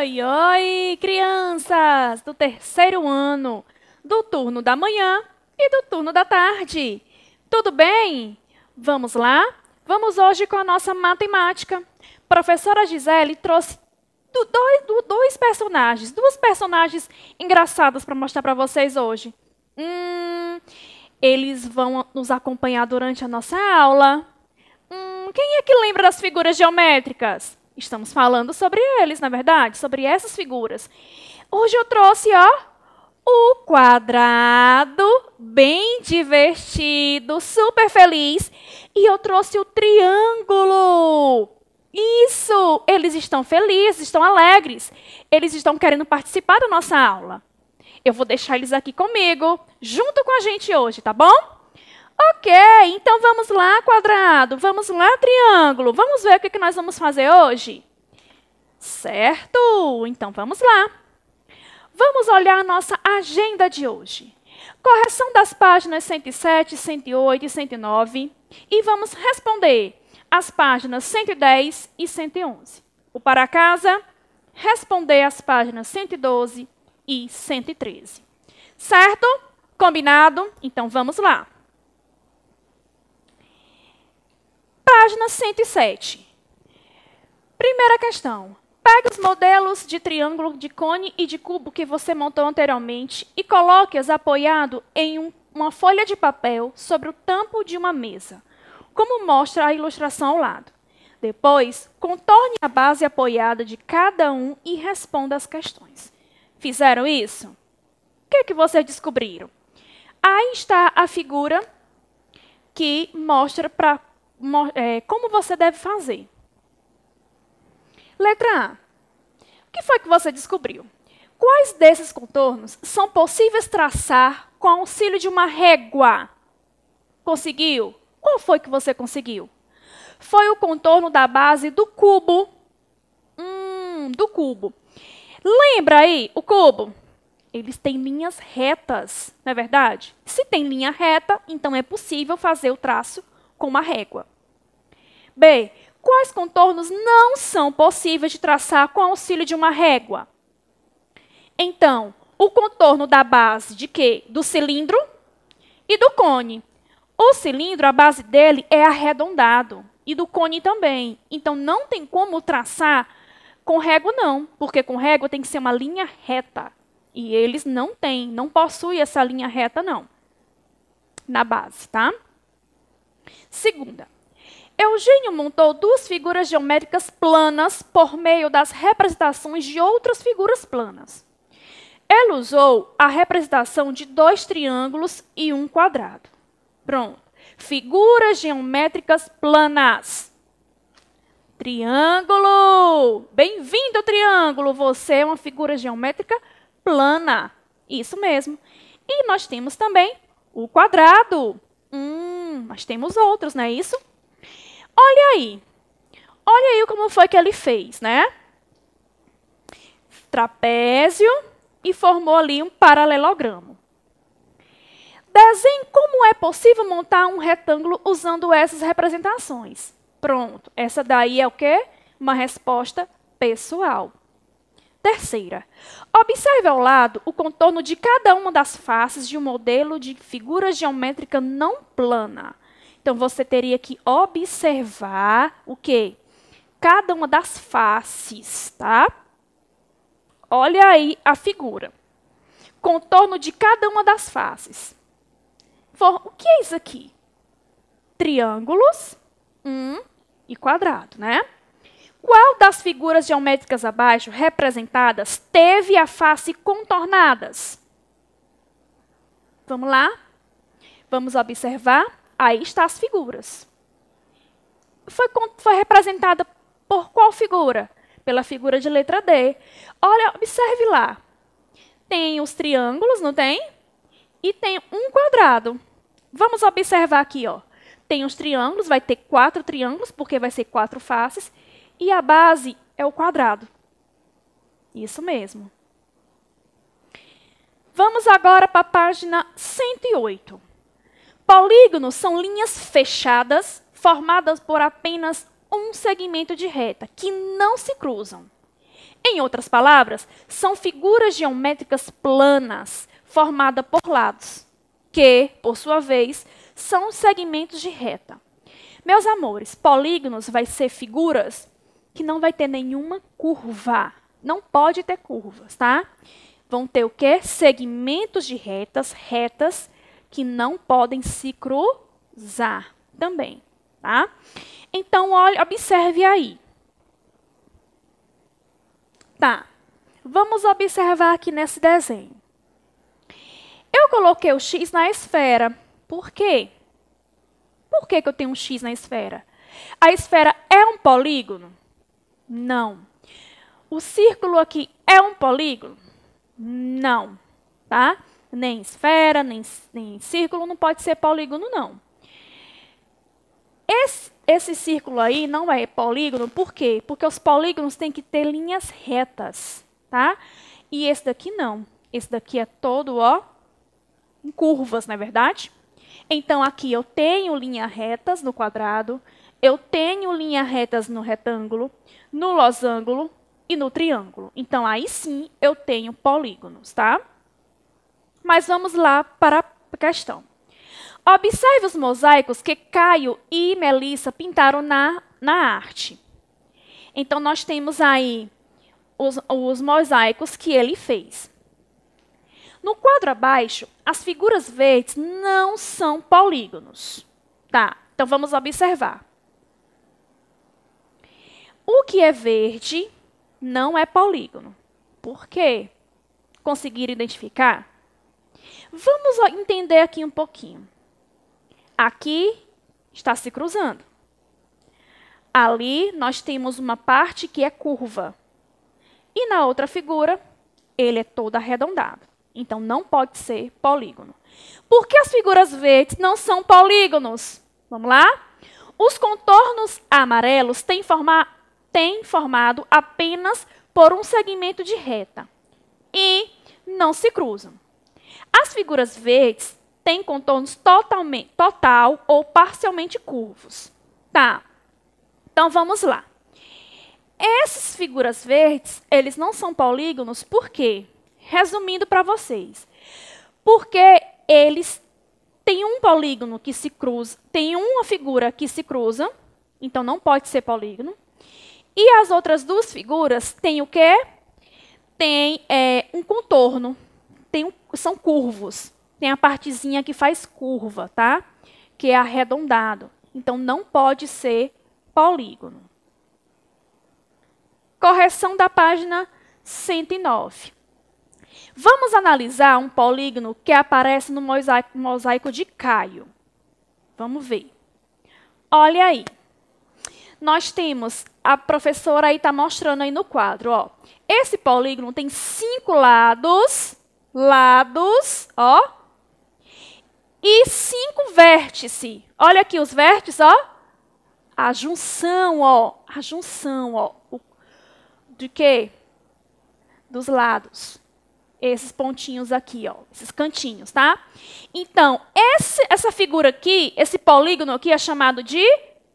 Oi, oi, crianças do terceiro ano, do turno da manhã e do turno da tarde. Tudo bem? Vamos lá? Vamos hoje com a nossa matemática. Professora Gisele trouxe dois, dois personagens, duas personagens engraçadas para mostrar para vocês hoje. Hum, eles vão nos acompanhar durante a nossa aula. Hum, quem é que lembra das figuras geométricas? Estamos falando sobre eles, na é verdade, sobre essas figuras. Hoje eu trouxe, ó, o quadrado, bem divertido, super feliz. E eu trouxe o triângulo. Isso! Eles estão felizes, estão alegres. Eles estão querendo participar da nossa aula. Eu vou deixar eles aqui comigo, junto com a gente hoje, tá bom? Ok, então vamos lá, quadrado, vamos lá, triângulo, vamos ver o que, nós vamos fazer hoje? Certo, então vamos lá. Vamos olhar a nossa agenda de hoje. Correção das páginas 107, 108 e 109 e vamos responder as páginas 110 e 111. O para casa, responder as páginas 112 e 113. Certo? Combinado? Então vamos lá. Página 107. Primeira questão. Pegue os modelos de triângulo, de cone e de cubo que você montou anteriormente e coloque-os apoiado em um, uma folha de papel sobre o tampo de uma mesa, como mostra a ilustração ao lado. Depois, contorne a base apoiada de cada um e responda as questões. Fizeram isso? O que, é que vocês descobriram? Aí está a figura que mostra para é, como você deve fazer. Letra A. O que foi que você descobriu? Quais desses contornos são possíveis traçar com auxílio de uma régua? Conseguiu? Qual foi que você conseguiu? Foi o contorno da base do cubo. Hum, do cubo. Lembra aí o cubo? Eles têm linhas retas, não é verdade? Se tem linha reta, então é possível fazer o traço com uma régua. B. Quais contornos não são possíveis de traçar com auxílio de uma régua? Então, o contorno da base de quê? Do cilindro e do cone. O cilindro, a base dele é arredondado e do cone também. Então, não tem como traçar com régua, não, porque com régua tem que ser uma linha reta. E eles não têm, não possuem essa linha reta, não, na base, tá? Segunda, Eugênio montou duas figuras geométricas planas por meio das representações de outras figuras planas. Ele usou a representação de dois triângulos e um quadrado. Pronto. Figuras geométricas planas. Triângulo! Bem-vindo, triângulo! Você é uma figura geométrica plana. Isso mesmo. E nós temos também o quadrado. Hum, nós temos outros, não é isso? olha aí, olha aí como foi que ele fez, né? Trapézio e formou ali um paralelogramo. Desenhe como é possível montar um retângulo usando essas representações. Pronto, essa daí é o quê? Uma resposta pessoal. Terceira, observe ao lado o contorno de cada uma das faces de um modelo de figura geométrica não plana. Então você teria que observar o quê? Cada uma das faces, tá? Olha aí a figura. Contorno de cada uma das faces. O que é isso aqui? Triângulos, um e quadrado, né? Qual das figuras geométricas abaixo representadas teve a face contornadas? Vamos lá? Vamos observar? Aí está as figuras. Foi, foi representada por qual figura? Pela figura de letra D. Olha, observe lá. Tem os triângulos, não tem? E tem um quadrado. Vamos observar aqui, ó. Tem os triângulos, vai ter quatro triângulos, porque vai ser quatro faces. E a base é o quadrado. Isso mesmo. Vamos agora para a página 108. Polígonos são linhas fechadas formadas por apenas um segmento de reta, que não se cruzam. Em outras palavras, são figuras geométricas planas, formadas por lados, que, por sua vez, são segmentos de reta. Meus amores, polígonos vai ser figuras que não vai ter nenhuma curva. Não pode ter curvas, tá? Vão ter o quê? Segmentos de retas, retas que não podem se cruzar também, tá? Então, olha, observe aí. Tá. Vamos observar aqui nesse desenho. Eu coloquei o x na esfera. Por quê? Por que, que eu tenho um x na esfera? A esfera é um polígono? Não. O círculo aqui é um polígono? Não. Tá? nem esfera, nem, nem círculo, não pode ser polígono, não. Esse, esse círculo aí não é polígono, por quê? Porque os polígonos têm que ter linhas retas, tá? E esse daqui não. Esse daqui é todo, ó, em curvas, não é verdade? Então, aqui eu tenho linhas retas no quadrado, eu tenho linhas retas no retângulo, no losango e no triângulo. Então, aí sim, eu tenho polígonos, tá? Mas vamos lá para a questão. Observe os mosaicos que Caio e Melissa pintaram na, na arte. Então, nós temos aí os, os mosaicos que ele fez. No quadro abaixo, as figuras verdes não são polígonos. Tá, então vamos observar. O que é verde não é polígono. Por quê? Conseguiram identificar? Vamos entender aqui um pouquinho. Aqui está se cruzando. Ali nós temos uma parte que é curva. E na outra figura, ele é todo arredondado. Então não pode ser polígono. Por que as figuras verdes não são polígonos? Vamos lá? Os contornos amarelos têm, forma, têm formado apenas por um segmento de reta e não se cruzam. As figuras verdes têm contornos totalmente, total ou parcialmente curvos. Tá. Então vamos lá. Essas figuras verdes, eles não são polígonos por quê? Resumindo para vocês. Porque eles têm um polígono que se cruza, tem uma figura que se cruza, então não pode ser polígono. E as outras duas figuras têm o quê? Tem é, um contorno, tem um são curvos. Tem a partezinha que faz curva, tá? Que é arredondado. Então, não pode ser polígono. Correção da página 109. Vamos analisar um polígono que aparece no mosaico, de Caio. Vamos ver. Olha aí. Nós temos, a professora aí está mostrando aí no quadro, ó. Esse polígono tem cinco lados lados, ó. E cinco vértices. Olha aqui os vértices, ó. A junção, ó. A junção, ó. De quê? Dos lados. Esses pontinhos aqui, ó. Esses cantinhos, tá? Então, esse, essa figura aqui, esse polígono aqui é chamado de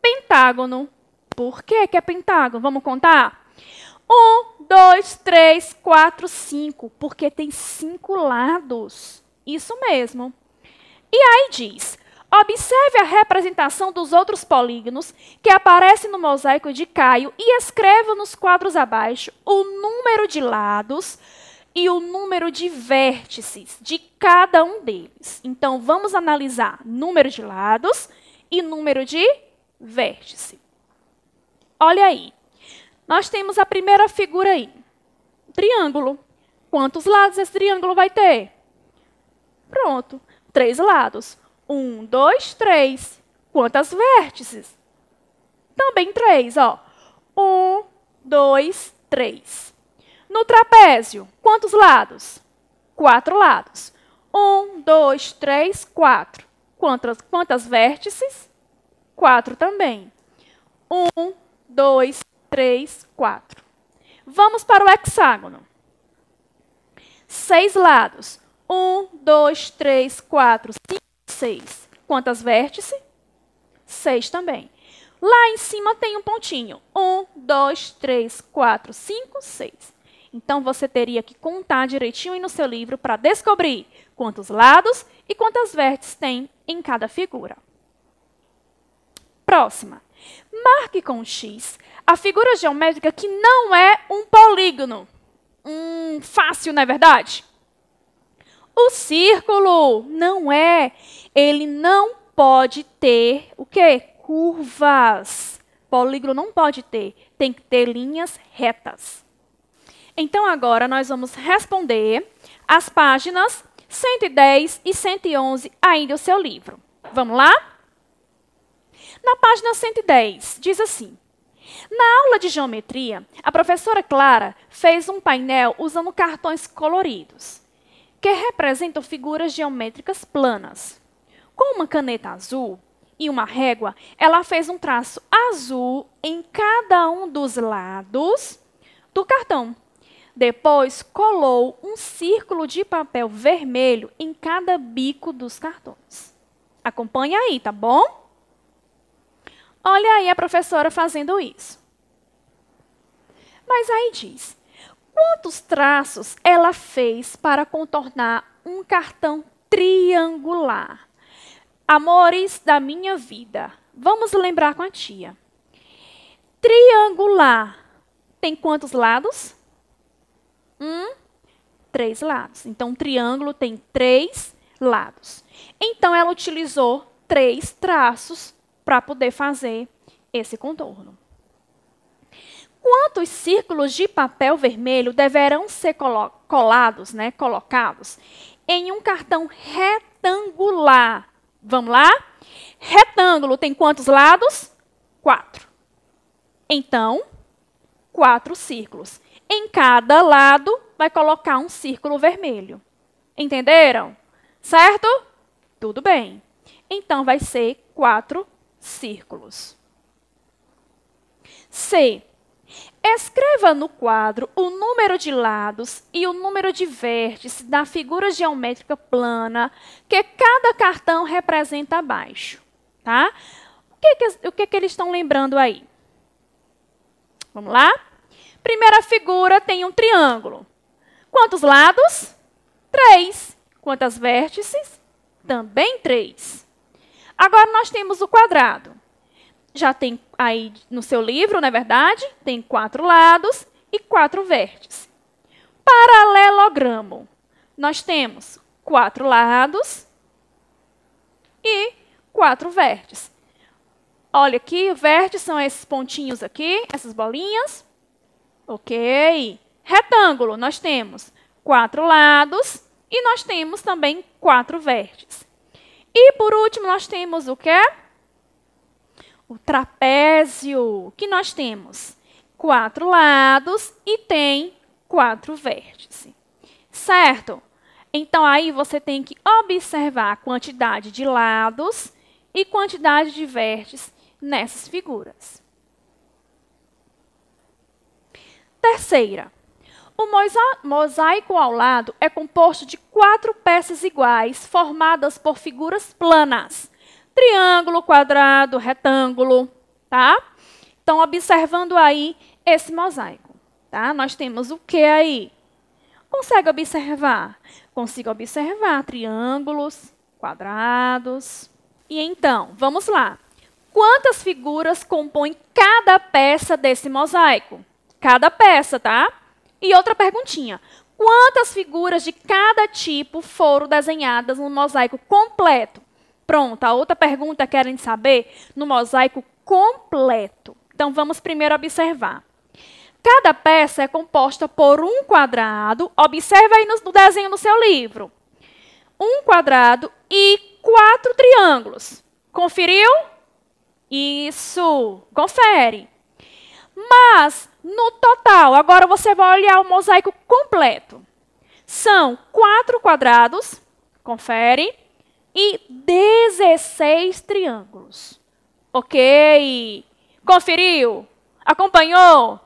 pentágono. Por que, que é pentágono? Vamos contar? Um, dois, três, quatro, cinco, porque tem cinco lados. Isso mesmo. E aí diz: observe a representação dos outros polígonos que aparecem no mosaico de Caio e escreva nos quadros abaixo o número de lados e o número de vértices de cada um deles. Então, vamos analisar número de lados e número de vértice. Olha aí. Nós temos a primeira figura aí. Um triângulo. Quantos lados esse triângulo vai ter? Pronto. Três lados. Um, dois, três. Quantas vértices? Também três, ó. Um, dois, três. No trapézio, quantos lados? Quatro lados. Um, dois, três, quatro. Quantas, quantas vértices? Quatro também. Um, dois, 3, 4. Vamos para o hexágono. Seis lados. 1, 2, 3, 4, 5, 6. Quantas vértices? 6 também. Lá em cima tem um pontinho. 1, 2, 3, 4, 5, 6. Então, você teria que contar direitinho no seu livro para descobrir quantos lados e quantas vértices tem em cada figura. Próxima. Marque com um X a figura geométrica que não é um polígono. Hum, fácil, não é verdade? O círculo não é. Ele não pode ter o quê? Curvas. Polígono não pode ter. Tem que ter linhas retas. Então agora nós vamos responder as páginas 110 e 111 ainda o seu livro. Vamos lá? Na página 110, diz assim: Na aula de geometria, a professora Clara fez um painel usando cartões coloridos, que representam figuras geométricas planas. Com uma caneta azul e uma régua, ela fez um traço azul em cada um dos lados do cartão. Depois, colou um círculo de papel vermelho em cada bico dos cartões. Acompanha aí, tá bom? Olha aí a professora fazendo isso. Mas aí diz: quantos traços ela fez para contornar um cartão triangular? Amores da minha vida. Vamos lembrar com a tia. Triangular tem quantos lados? Um, três lados. Então, um triângulo tem três lados. Então, ela utilizou três traços para poder fazer esse contorno. Quantos círculos de papel vermelho deverão ser colados, né, colocados em um cartão retangular? Vamos lá? Retângulo tem quantos lados? Quatro. Então, quatro círculos. Em cada lado vai colocar um círculo vermelho. Entenderam? Certo? Tudo bem. Então, vai ser quatro círculos. C. Escreva no quadro o número de lados e o número de vértices da figura geométrica plana que cada cartão representa abaixo. Tá? O que, que, o que, que eles estão lembrando aí? Vamos lá? Primeira figura tem um triângulo. Quantos lados? Três. Quantas vértices? Também três. Agora nós temos o quadrado. Já tem aí no seu livro, não é verdade? Tem quatro lados e quatro vértices. Paralelogramo. Nós temos quatro lados e quatro vértices. Olha aqui, o vértice são esses pontinhos aqui, essas bolinhas. Ok. Retângulo, nós temos quatro lados e nós temos também quatro vértices. E por último, nós temos o quê? O trapézio, que nós temos quatro lados e tem quatro vértices. Certo? Então aí você tem que observar a quantidade de lados e quantidade de vértices nessas figuras. Terceira, o mosaico ao lado é composto de quatro peças iguais, formadas por figuras planas. Triângulo, quadrado, retângulo, tá? Então, observando aí esse mosaico, tá? Nós temos o que aí? Consegue observar? Consigo observar triângulos, quadrados. E então, vamos lá. Quantas figuras compõem cada peça desse mosaico? Cada peça, tá? E outra perguntinha: quantas figuras de cada tipo foram desenhadas no mosaico completo? Pronto, a outra pergunta querem saber no mosaico completo. Então vamos primeiro observar. Cada peça é composta por um quadrado. Observe aí no, desenho no seu livro. Um quadrado e quatro triângulos. Conferiu? Isso, confere. Mas no total. Agora você vai olhar o mosaico completo. São quatro quadrados, confere, e 16 triângulos. Ok? Conferiu? Acompanhou?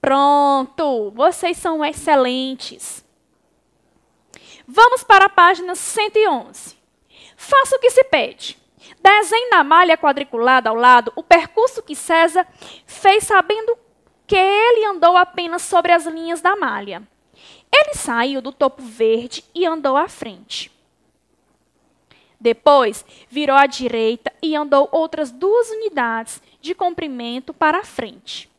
Pronto! Vocês são excelentes. Vamos para a página 111. Faça o que se pede. Desenhe na malha quadriculada ao lado o percurso que César fez sabendo que ele andou apenas sobre as linhas da malha. Ele saiu do topo verde e andou à frente. Depois, virou à direita e andou outras duas unidades de comprimento para a frente.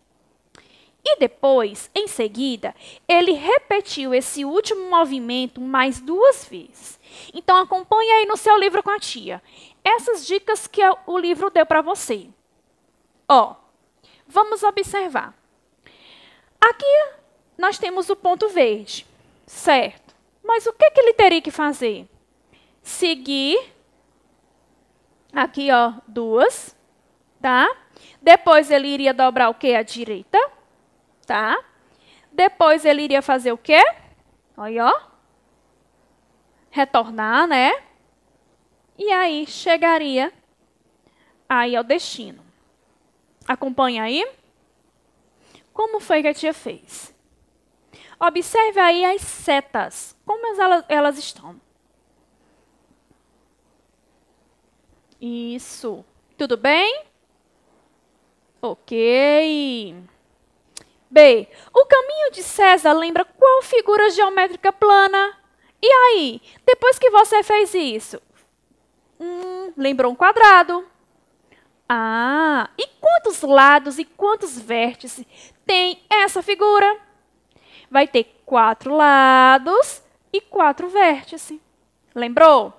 E depois, em seguida, ele repetiu esse último movimento mais duas vezes. Então, acompanhe aí no seu livro com a tia. Essas dicas que o livro deu para você. Ó, vamos observar. Aqui nós temos o ponto verde, certo? Mas o que, que ele teria que fazer? Seguir, aqui ó, duas, tá? Depois ele iria dobrar o que? A direita, tá? Depois ele iria fazer o quê? Olha, ó. Retornar, né? E aí chegaria aí ao destino. Acompanha aí. Como foi que a tia fez? Observe aí as setas, como elas, elas estão. Isso. Tudo bem? Ok. B. O caminho de César lembra qual figura geométrica plana? E aí, depois que você fez isso? Hum, lembrou um quadrado. Ah, e quantos lados e quantos vértices tem essa figura? Vai ter quatro lados e quatro vértices. Lembrou?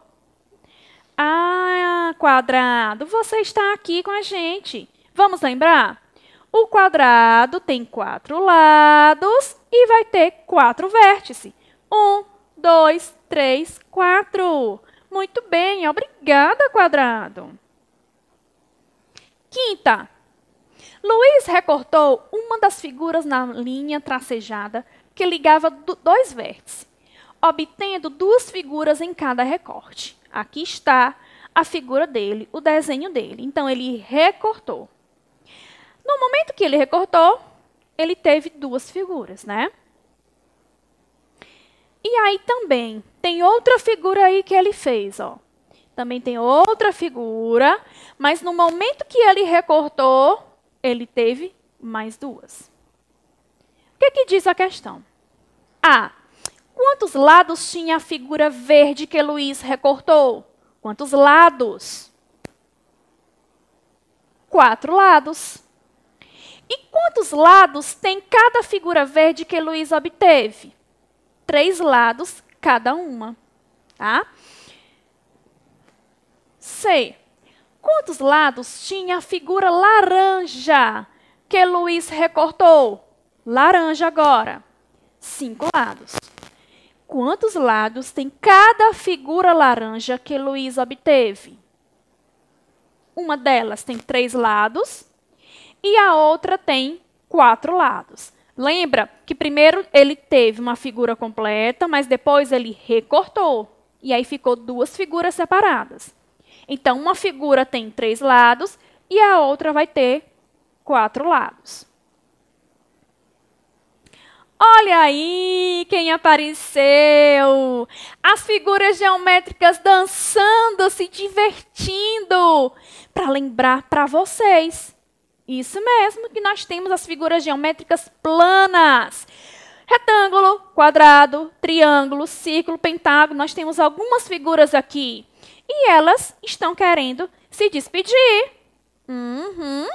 Ah, quadrado, você está aqui com a gente. Vamos lembrar? O quadrado tem quatro lados e vai ter quatro vértices. Um, dois, três, quatro. Muito bem, obrigada, quadrado. Quinta, Luiz recortou uma das figuras na linha tracejada que ligava dois vértices, obtendo duas figuras em cada recorte. Aqui está a figura dele, o desenho dele. Então, ele recortou. No momento que ele recortou, ele teve duas figuras, né? E aí também tem outra figura aí que ele fez, ó também tem outra figura, mas no momento que ele recortou, ele teve mais duas. O que, é que diz a questão? A. Quantos lados tinha a figura verde que Luiz recortou? Quantos lados? Quatro lados. E quantos lados tem cada figura verde que Luiz obteve? Três lados cada uma. Tá? sei. Quantos lados tinha a figura laranja que Luiz recortou? Laranja agora. Cinco lados. Quantos lados tem cada figura laranja que Luiz obteve? Uma delas tem três lados e a outra tem quatro lados. Lembra que primeiro ele teve uma figura completa, mas depois ele recortou. E aí ficou duas figuras separadas. Então, uma figura tem três lados e a outra vai ter quatro lados. Olha aí quem apareceu! As figuras geométricas dançando, se divertindo, para lembrar para vocês. Isso mesmo que nós temos as figuras geométricas planas. Retângulo, quadrado, triângulo, círculo, pentágono, nós temos algumas figuras aqui. E elas estão querendo se despedir. Uhum.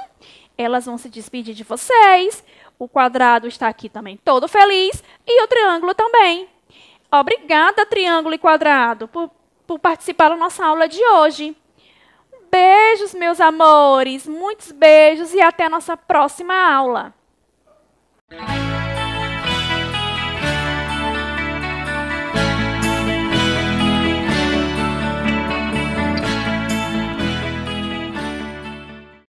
Elas vão se despedir de vocês. O quadrado está aqui também todo feliz. E o triângulo também. Obrigada, triângulo e quadrado, por, por participar da nossa aula de hoje. Beijos, meus amores. Muitos beijos e até a nossa próxima aula.